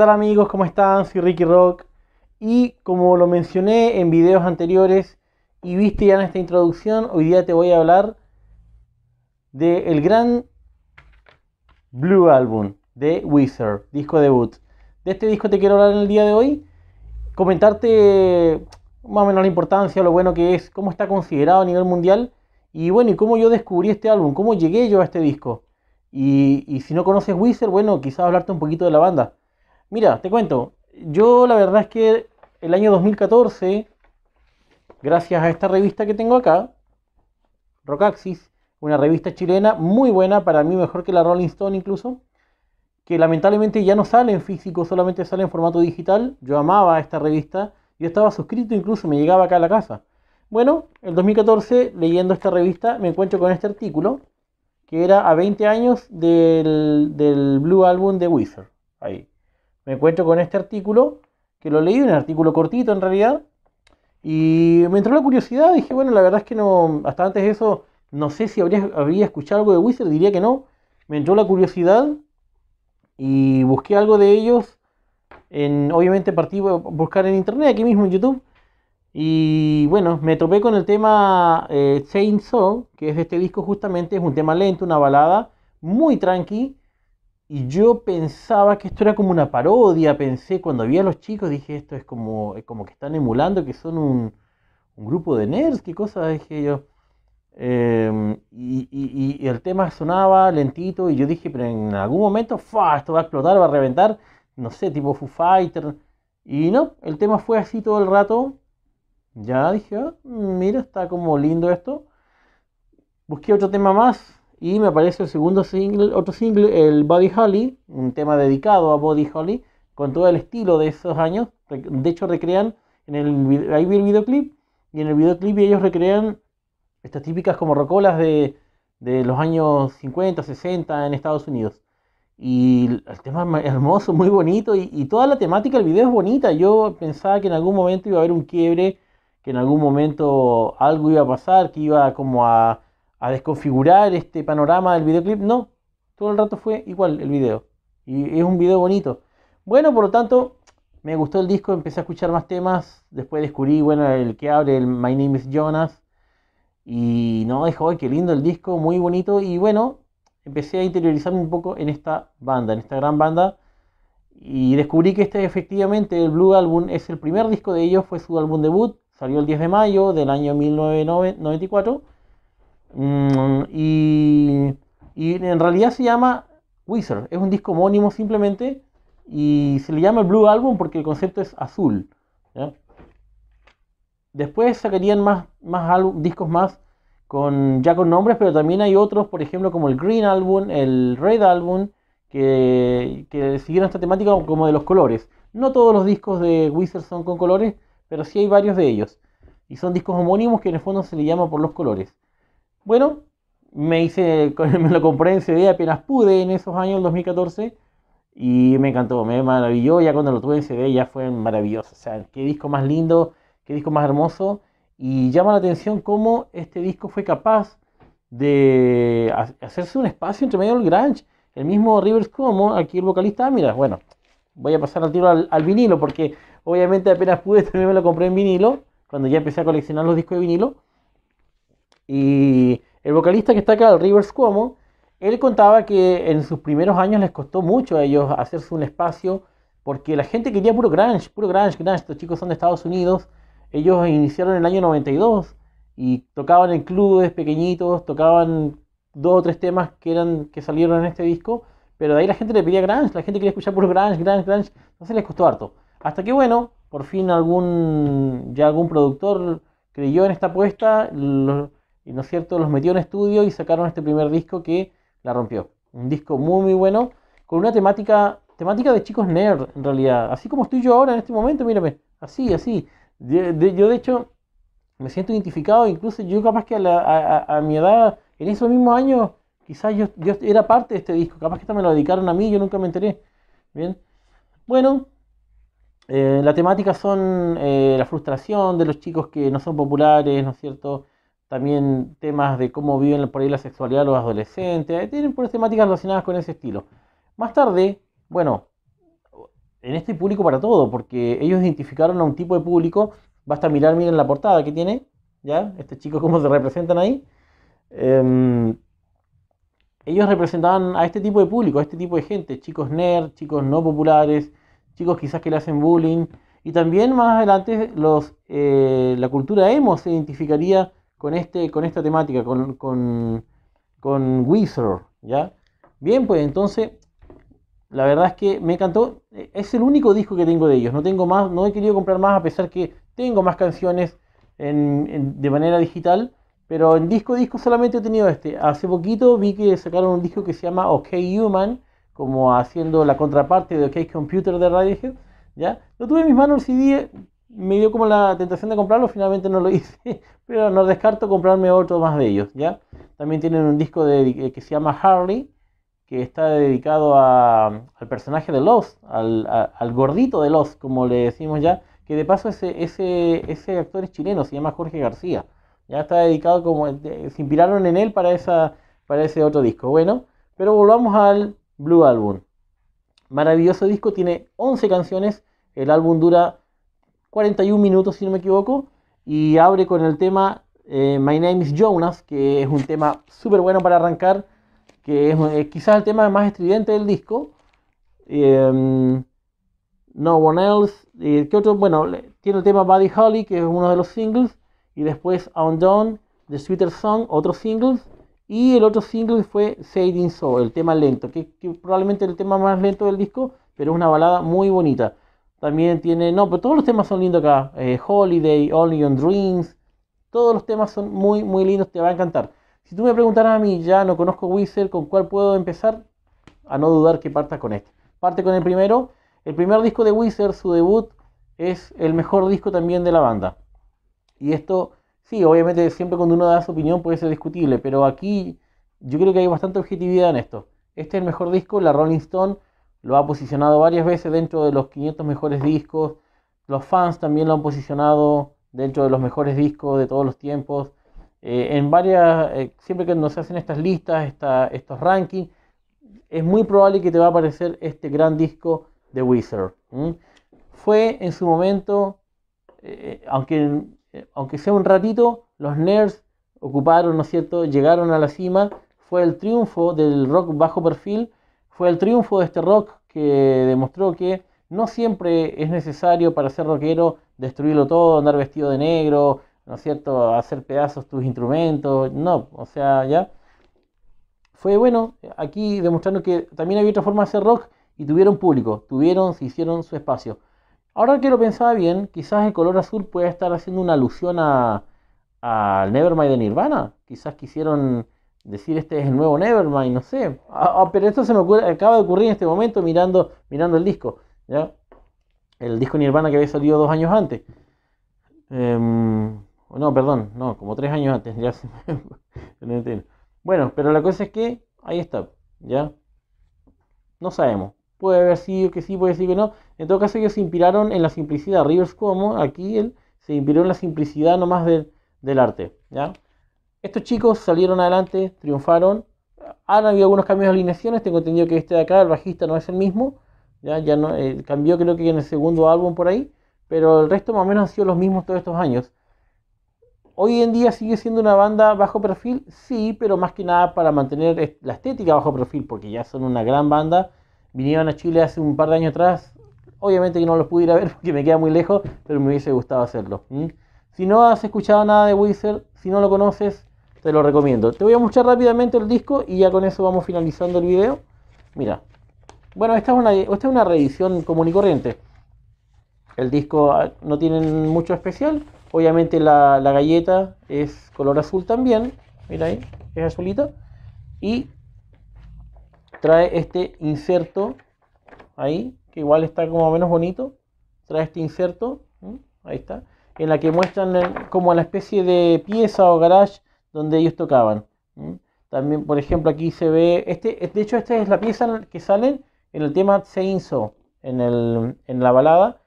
tal amigos? ¿Cómo están? Soy Ricky Rock y como lo mencioné en videos anteriores y viste ya en esta introducción, hoy día te voy a hablar del gran Blue Album de Wizard, disco debut. De este disco te quiero hablar en el día de hoy, comentarte más o menos la importancia, lo bueno que es, cómo está considerado a nivel mundial y bueno, y cómo yo descubrí este álbum, cómo llegué yo a este disco. Y, y si no conoces Wizard, bueno, quizás hablarte un poquito de la banda. Mira, te cuento, yo la verdad es que el año 2014, gracias a esta revista que tengo acá, Rockaxis, una revista chilena muy buena, para mí mejor que la Rolling Stone incluso, que lamentablemente ya no sale en físico, solamente sale en formato digital. Yo amaba esta revista, yo estaba suscrito incluso, me llegaba acá a la casa. Bueno, el 2014, leyendo esta revista, me encuentro con este artículo, que era a 20 años del, Blue Album de Wizard. Ahí me encuentro con este artículo, que lo leí, un artículo cortito en realidad, y me entró la curiosidad, dije, bueno, la verdad es que no, hasta antes de eso, no sé si habría, habría escuchado algo de Wizard, diría que no, me entró la curiosidad y busqué algo de ellos, en, obviamente partí a buscar en internet, aquí mismo en YouTube, y bueno, me topé con el tema eh, Song, que es de este disco justamente, es un tema lento, una balada, muy tranqui, y yo pensaba que esto era como una parodia, pensé cuando vi a los chicos, dije esto es como, como que están emulando, que son un, grupo de nerds, qué cosa, dije yo. Em, y, el tema sonaba lentito y yo dije, pero en algún momento, fa, esto va a explotar, va a reventar, no sé, tipo Foo Fighter. Y no, el tema fue así todo el rato. Ya dije, ah, mira, está como lindo esto. Busqué otro tema más, y me aparece el segundo single, otro single, el Body Holly, un tema dedicado a Body Holly, con todo el estilo de esos años. De hecho, recrean, en el, ahí vi el videoclip, y en el videoclip ellos recrean estas típicas como rocolas de, de los años 50, 60 en Estados Unidos. Y el tema es hermoso, muy bonito, y, y, toda la temática del video es bonita. Yo pensaba que en algún momento iba a haber un quiebre, que en algún momento algo iba a pasar, que iba como a a desconfigurar este panorama del videoclip. No, todo el rato fue igual el video. Y es un video bonito. Bueno, por lo tanto, me gustó el disco, empecé a escuchar más temas. Después descubrí, bueno, el que abre, el My Name is Jonas. Y no, dejó ay qué lindo el disco, muy bonito. Y bueno, empecé a interiorizarme un poco en esta banda, en esta gran banda. Y descubrí que este efectivamente, el Blue Album, es el primer disco de ellos, fue su álbum debut. Salió el 10 de mayo del año 1994. Mm, y, en realidad se llama Wizard, es un disco homónimo simplemente y se le llama el Blue Album porque el concepto es azul. Después sacarían más, más discos más con, ya con nombres, pero también hay otros, por ejemplo, como el Green Album, el Red Album, que, siguieron esta temática como de los colores. No todos los discos de Wizard son con colores, pero sí hay varios de ellos. Y son discos homónimos que en el fondo se le llama por los colores. Bueno, me hice, me lo compré en CD apenas pude en esos años, 2014, y me encantó, me maravilló. Ya cuando lo tuve en CD ya fue maravilloso. O sea, qué disco más lindo, qué disco más hermoso. Y llama la atención cómo este disco fue capaz de hacerse un espacio entre medio del Grange, El mismo Rivers Como, aquí el vocalista, ah, mira, bueno, voy a pasar al tiro al, al vinilo, porque obviamente apenas pude, también me lo compré en vinilo, cuando ya empecé a coleccionar los discos de vinilo. Y el vocalista que está acá, el Rivers Cuomo, él contaba que en sus primeros años les costó mucho a ellos hacerse un espacio porque la gente quería puro grunge, puro grunge, grunge. Estos chicos son de Estados Unidos. Ellos iniciaron en el año 92 y tocaban en clubes pequeñitos, tocaban dos o tres temas que, eran, que salieron en este disco, pero de ahí la gente le pedía grunge, la gente quería escuchar puro grunge, grunge, grunge. Entonces les costó harto. Hasta que bueno, por fin algún ya algún productor creyó en esta apuesta, ¿no es cierto? Los metió en estudio y sacaron este primer disco que la rompió. Un disco muy, muy bueno, con una temática, temática de chicos nerd, en realidad. Así como estoy yo ahora en este momento, mírame, así, así. Yo, de, hecho, me siento identificado, incluso yo capaz que a, mi edad, en esos mismos años, quizás yo, yo, era parte de este disco, capaz que me lo dedicaron a mí, yo nunca me enteré. Bien, bueno, eh, la temática son eh, la frustración de los chicos que no son populares, ¿no es cierto? también temas de cómo viven por ahí la sexualidad los adolescentes, eh, tienen por temáticas relacionadas con ese estilo. Más tarde, bueno, en este público para todo, porque ellos identificaron a un tipo de público, basta mirar, miren la portada que tiene, ¿ya? Este chico, cómo se representan ahí. Em, ellos representaban a este tipo de público, a este tipo de gente, chicos nerd, chicos no populares, chicos quizás que le hacen bullying. Y también más adelante los, eh, la cultura emo se identificaría con, este, con esta temática, con, Wizard, ¿ya? Bien, pues entonces, la verdad es que me encantó. E, es el único disco que tengo de ellos. No tengo más, no he querido comprar más a pesar que tengo más canciones de manera digital. Pero en disco disco solamente he tenido este. Hace poquito vi que sacaron un disco que se llama OK Human, como haciendo la contraparte de OK Computer de Radiohead. ¿ya? Lo tuve en mis manos y CD, me dio como la tentación de comprarlo, finalmente no lo hice, pero no descarto comprarme otro más de ellos, ¿ya? También tienen un disco eh, que se llama Harley, que está dedicado al personaje de Lost, al, gordito de Lost, como le decimos ya, que de paso ese, ese, ese actor es chileno, se llama Jorge García, ya está dedicado como, eh, se inspiraron en él para, esa, para ese otro disco, bueno, pero volvamos al Blue Album. Maravilloso disco, tiene 11 canciones, el álbum dura 41 minutos, si no me equivoco, y abre con el tema eh, My Name is Jonas, que es un tema súper bueno para arrancar, que es quizás el tema más estridente del disco. Em, no One Else, eh, ¿qué otro? Bueno, tiene el tema Buddy Holly, que es uno de los singles, y después Undone, The Sweeter Song, otro singles, y el otro single fue Sading Soul, el tema lento, que, que probablemente es el tema más lento del disco, pero es una balada muy bonita. También tiene, no, pero todos los temas son lindos acá. Eh, Holiday, Only on Dreams. Todos los temas son muy, muy lindos, te va a encantar. Si tú me preguntaras a mí, ya no conozco Wizard, ¿con cuál puedo empezar? A no dudar que partas con este. Parte con el primero. El primer disco de Wizard, su debut, es el mejor disco también de la banda. Y esto, sí, obviamente siempre cuando uno da su opinión puede ser discutible, pero aquí yo creo que hay bastante objetividad en esto. Este es el mejor disco, la Rolling Stone lo ha posicionado varias veces dentro de los 500 mejores discos. Los fans también lo han posicionado dentro de los mejores discos de todos los tiempos. Eh, en varias, eh, siempre que nos hacen estas listas, esta, estos rankings, es muy probable que te va a aparecer este gran disco de Wizard. Fue en su momento, eh, aunque, aunque sea un ratito, los nerds ocuparon, ¿no es cierto?, llegaron a la cima. Fue el triunfo del rock bajo perfil fue el triunfo de este rock que demostró que no siempre es necesario para ser rockero destruirlo todo, andar vestido de negro, ¿no es cierto?, hacer pedazos tus instrumentos, no, o sea, ya. Fue bueno, aquí demostrando que también había otra forma de hacer rock y tuvieron público, tuvieron, se hicieron su espacio. Ahora que lo pensaba bien, quizás el color azul puede estar haciendo una alusión a, a Nevermind de Nirvana, quizás quisieron decir este es el nuevo Nevermind, no sé. Ah, ah, pero esto se me acaba de ocurrir en este momento mirando, mirando el disco, El disco Nirvana que había salido dos años antes. Em, no, perdón, no, como tres años antes, Bueno, pero la cosa es que ahí está, ¿ya? No sabemos. Puede haber sido que sí, puede ser que no. En todo caso, ellos se inspiraron en la simplicidad. Rivers como aquí él se inspiró en la simplicidad nomás del, del arte, ¿ya? Estos chicos salieron adelante, triunfaron. Han habido algunos cambios de alineaciones. Tengo entendido que este de acá, el bajista, no es el mismo. Ya, ya no, eh, cambió creo que en el segundo álbum por ahí. Pero el resto más o menos han sido los mismos todos estos años. Hoy en día sigue siendo una banda bajo perfil, sí, pero más que nada para mantener la estética bajo perfil, porque ya son una gran banda. Vinieron a Chile hace un par de años atrás. Obviamente que no los pude ir a ver porque me queda muy lejos, pero me hubiese gustado hacerlo. Si no has escuchado nada de Wizard, si no lo conoces, te lo recomiendo. Te voy a mostrar rápidamente el disco y ya con eso vamos finalizando el video. Mira. Bueno, esta es una, reedición común y corriente. El disco ah, no tiene mucho especial. Obviamente la, la galleta es color azul también. Mira ahí, es azulita. Y trae este inserto ahí, que igual está como menos bonito. Trae este inserto, ahí está, en la que muestran como la especie de pieza o garage donde ellos tocaban. También, por ejemplo, aquí se ve, este, este, de hecho, esta es la pieza que salen en el tema Seinso, en, en la balada.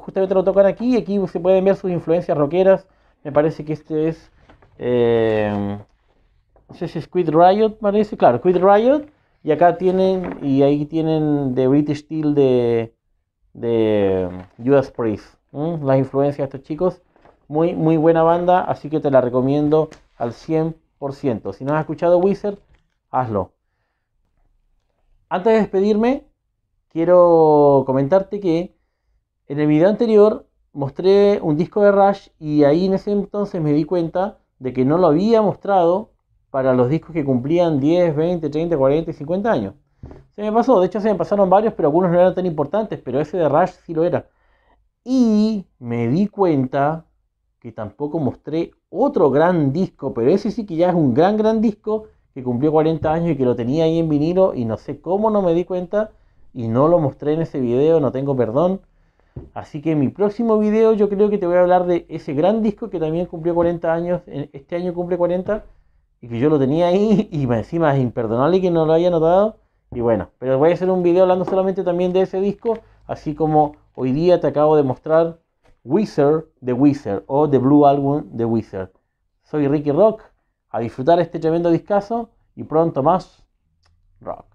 justamente lo tocan aquí y aquí se pueden ver sus influencias rockeras. Me parece que este es, eh, es Squid Riot, parece, claro, Squid Riot. Y acá tienen, y ahí tienen The British Steel de, de Judas Priest. Las influencias de estos chicos. Muy, muy buena banda, así que te la recomiendo al 100%. Si no has escuchado Wizard, hazlo. Antes de despedirme, quiero comentarte que en el video anterior mostré un disco de Rush y ahí en ese entonces me di cuenta de que no lo había mostrado para los discos que cumplían 10, 20, 30, 40 y 50 años. Se me pasó, de hecho se me pasaron varios, pero algunos no eran tan importantes, pero ese de Rush sí lo era. Y me di cuenta que tampoco mostré otro gran disco, pero ese sí que ya es un gran, gran disco que cumplió 40 años y que lo tenía ahí en vinilo y no sé cómo no me di cuenta y no lo mostré en ese video, no tengo perdón. Así que en mi próximo video yo creo que te voy a hablar de ese gran disco que también cumplió 40 años, este año cumple 40 y que yo lo tenía ahí y encima es imperdonable que no lo haya notado. Y bueno, pero voy a hacer un video hablando solamente también de ese disco, así como hoy día te acabo de mostrar Wizard The Wizard o The Blue Album The Wizard. Soy Ricky Rock, a disfrutar este tremendo discazo y pronto más rock.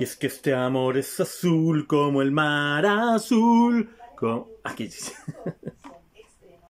Y es que este amor es azul como el mar azul. Como... Aquí